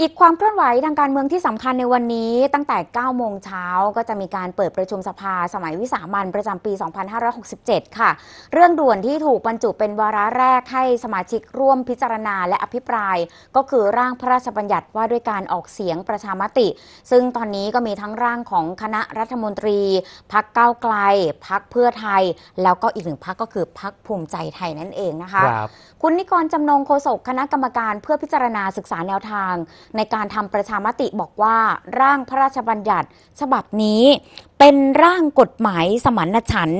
อีกความเคลื่อนไหวทางการเมืองที่สำคัญในวันนี้ ตั้งแต่9โมงเช้าก็จะมีการเปิดประชุมสภาสมัยวิสามันประจำปี 2567 ค่ะ เรื่องด่วนที่ถูกบรรจุเป็นวาระแรกให้สมาชิกร่วมพิจารณาและอภิปราย ก็คือร่างพระราชบัญญัติว่าด้วยการออกเสียงประชามติ ซึ่งตอนนี้ก็มีทั้งร่างของคณะรัฐมนตรีพักเก้าไกลพักเพื่อไทย แล้วก็อีกหนึ่งพักก็คือพักภูมิใจไทยนั่นเองนะคะคคุณนิกรจำนงโฆษกคณะกรรมการเพื่อพิจารณาศึกษาแนวทางในการทำประชามติบอกว่าร่างพระราชบัญญัติฉบับนี้เป็นร่างกฎหมายสมรนฉัน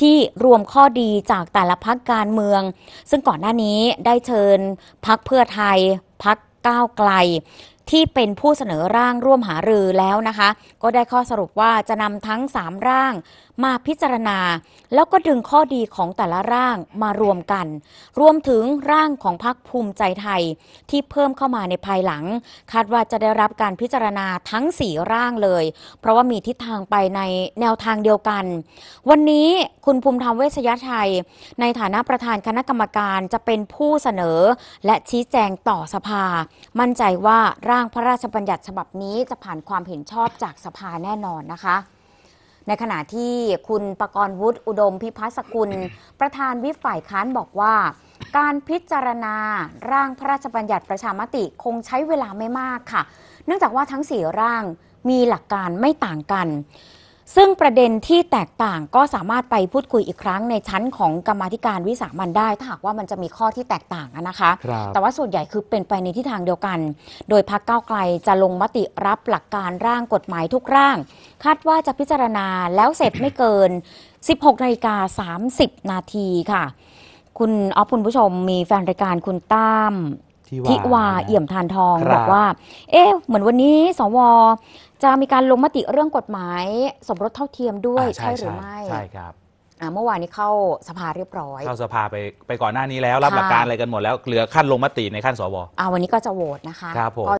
ที่รวมข้อดีจากแต่ละพักการเมือง ซึ่งก่อนหน้านี้ได้เชิญ พักเพื่อไทย พักก้าวไกลที่เป็นผู้เสนอร่างร่วมหารือแล้วนะคะ ก็ได้ข้อสรุปว่าจะนำทั้ง3ร่างมาพิจารณา แล้วก็ดึงข้อดีของแต่ละร่างมารวมกัน รวมถึงร่างของพักภูมิใจไทย ที่เพิ่มเข้ามาในภายหลัง คาดว่าจะได้รับการพิจารณาทั้ง4ร่างเลย เพราะว่ามีทิศทางไปในแนวทางเดียวกัน วันนี้คุณภูมิธรรมเวชยชัยในฐานะประธานคณะกรรมการจะเป็นผู้เสนอและชี้แจงต่อสภา มั่นใจว่าร่างพระราชบัญญัติฉบับนี้จะผ่านความเห็นชอบจากสภาแน่นอนนะคะ ในขณะที่คุณประกรณ์วุฒิอุดมพิพัฒสกุล ประธานวิฝ่ายค้านบอกว่า การพิจารณาร่างพระราชบัญญัติประชามติคงใช้เวลาไม่มากค่ะ เนื่องจากว่าทั้งสี่ร่างมีหลักการไม่ต่างกันซึ่งประเด็นที่แตกต่างก็สามารถไปพูดคุยอีกครั้งในชั้นของกรรมธิการวิสามันได้ ถ้าหากว่ามันจะมีข้อที่แตกต่างนะคะ แต่ว่าส่วนใหญ่คือเป็นไปในทิศทางเดียวกัน โดยพักเก้าไกลจะลงมติรับหลักการร่างกฎหมายทุกร่าง คาดว่าจะพิจารณาแล้วเสร็จไม่เกิน 16นาฬิกา30 นาทีค่ะ คุณออฟคุณผู้ชมมีแฟนรายการคุณตั้มทิวาเอี่ยมทานทองบอกว่า เอ๊ะ เหมือนวันนี้สวจะมีการลงมติเรื่องกฎหมายสมรสเท่าเทียมด้วยใช่หรือไม่ใช่ครับเมื่อวานนี้เข้าสภาเรียบร้อย เข้าสภาไปไปก่อนหน้านี้แล้วรับหลักการอะไรกันหมดแล้วเหลือขั้นลงมติในขั้นสวอ่าวันนี้ก็จะโหวตนะคะครับผม